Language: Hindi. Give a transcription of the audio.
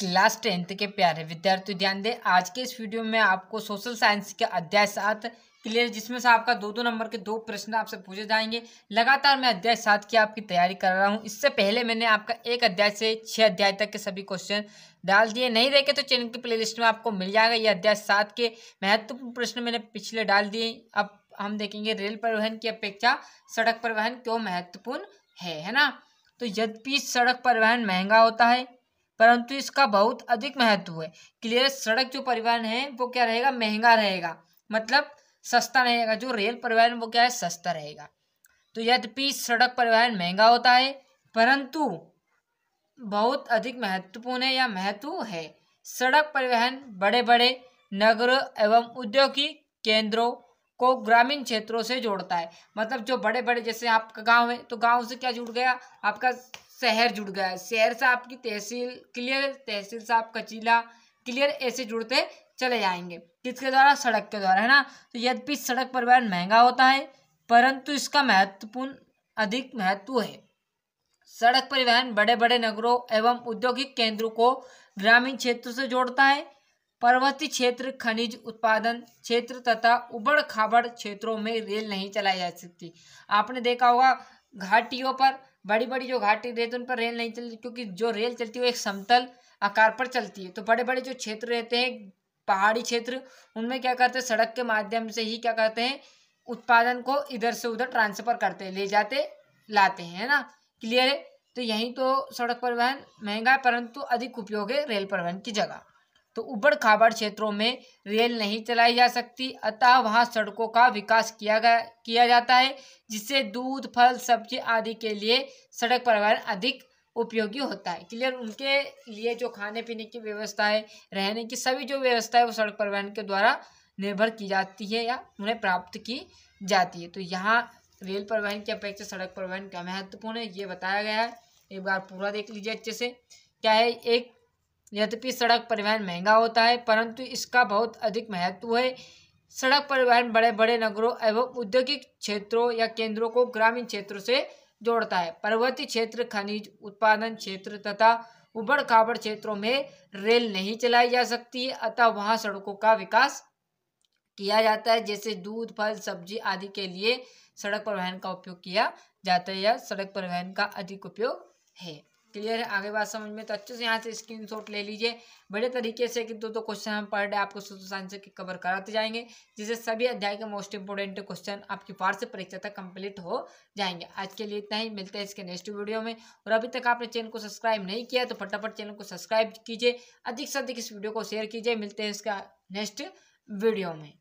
क्लास टेंथ के प्यारे विद्यार्थी ध्यान दें आज के इस वीडियो में आपको सोशल साइंस के अध्याय साथ क्लियर जिसमें से आपका दो दो नंबर के दो प्रश्न आपसे पूछे जाएंगे लगातार मैं अध्याय सात की आपकी तैयारी कर रहा हूं इससे पहले मैंने आपका एक अध्याय से छः अध्याय तक के सभी क्वेश्चन डाल दिए नहीं देखे तो चैनल की प्लेलिस्ट में आपको मिल जाएगा ये अध्याय सात के महत्वपूर्ण प्रश्न मैंने पिछले डाल दिए अब हम देखेंगे रेल परिवहन की अपेक्षा सड़क परिवहन क्यों महत्वपूर्ण है है ना तो यद्यपि सड़क परिवहन महंगा होता है परंतु इसका बहुत अधिक महत्व है क्लियर सड़क जो परिवहन है वो क्या रहेगा महंगा रहेगा मतलब सस्ता रहेगा जो रेल परिवहन वो क्या है सस्ता रहेगा तो यद्यपि सड़क परिवहन महंगा होता है परंतु बहुत अधिक महत्वपूर्ण है या महत्व है सड़क परिवहन बड़े बड़े नगर एवं औद्योगिक केंद्रों को ग्रामीण क्षेत्रों से जोड़ता है मतलब जो बड़े बड़े जैसे आपका गांव है तो गांव से क्या जुड़ गया आपका शहर जुड़ गया शहर से आपकी तहसील क्लियर तहसील से आपका जिला क्लियर ऐसे जुड़ते चले जाएंगे किसके द्वारा सड़क के द्वारा है ना तो यद्यपि सड़क परिवहन महंगा होता है परंतु इसका महत्वपूर्ण अधिक महत्व है सड़क परिवहन बड़े बड़े नगरों एवं औद्योगिक केंद्रों को ग्रामीण क्षेत्रों से जोड़ता है पर्वतीय क्षेत्र खनिज उत्पादन क्षेत्र तथा उबड़ खाबड़ क्षेत्रों में रेल नहीं चलाई जा सकती आपने देखा होगा घाटियों पर बड़ी बड़ी जो घाटी रहती है उन पर रेल नहीं चलती क्योंकि जो रेल चलती है वो एक समतल आकार पर चलती है तो बड़े बड़े जो क्षेत्र रहते हैं पहाड़ी क्षेत्र उनमें क्या करते हैं सड़क के माध्यम से ही क्या करते हैं उत्पादन को इधर से उधर ट्रांसफर करते हैं ले जाते लाते हैं है ना क्लियर है तो यहीं तो सड़क परिवहन महंगा है परंतु अधिक उपयोग है रेल परिवहन की जगह तो उबड़ खाबड़ क्षेत्रों में रेल नहीं चलाई जा सकती अतः वहां सड़कों का विकास किया गया किया जाता है जिससे दूध फल सब्जी आदि के लिए सड़क परिवहन अधिक उपयोगी होता है क्लियर उनके लिए जो खाने पीने की व्यवस्था है रहने की सभी जो व्यवस्था है वो सड़क परिवहन के द्वारा निर्भर की जाती है या उन्हें प्राप्त की जाती है तो यहाँ रेल परिवहन की अपेक्षा सड़क परिवहन का महत्वपूर्ण है ये बताया गया है एक बार पूरा देख लीजिए अच्छे से क्या है एक यद्यपि सड़क परिवहन महंगा होता है परंतु इसका बहुत अधिक महत्व है सड़क परिवहन बड़े बड़े नगरों एवं औद्योगिक क्षेत्रों या केंद्रों को ग्रामीण क्षेत्रों से जोड़ता है पर्वतीय क्षेत्र खनिज उत्पादन क्षेत्र तथा उबड़ खाबड़ क्षेत्रों में रेल नहीं चलाई जा सकती है अतः वहाँ सड़कों का विकास किया जाता है जैसे दूध फल सब्जी आदि के लिए सड़क परिवहन का उपयोग किया जाता है या सड़क परिवहन का अधिक उपयोग है क्लियर है आगे बात समझ में तो अच्छे से यहाँ से स्क्रीन शॉट ले लीजिए बड़े तरीके से कि दो दो क्वेश्चन हम पर डे आपको सोशल साइंस के कवर कराते जाएंगे जिससे सभी अध्याय के मोस्ट इंपॉर्टेंट क्वेश्चन आपकी पार से परीक्षा तक कंप्लीट हो जाएंगे आज के लिए इतना ही मिलते हैं इसके नेक्स्ट वीडियो में और अभी तक आपने चैनल को सब्सक्राइब नहीं किया तो फटाफट चैनल को सब्सक्राइब कीजिए अधिक से अधिक इस वीडियो को शेयर कीजिए मिलते हैं इसका नेक्स्ट वीडियो में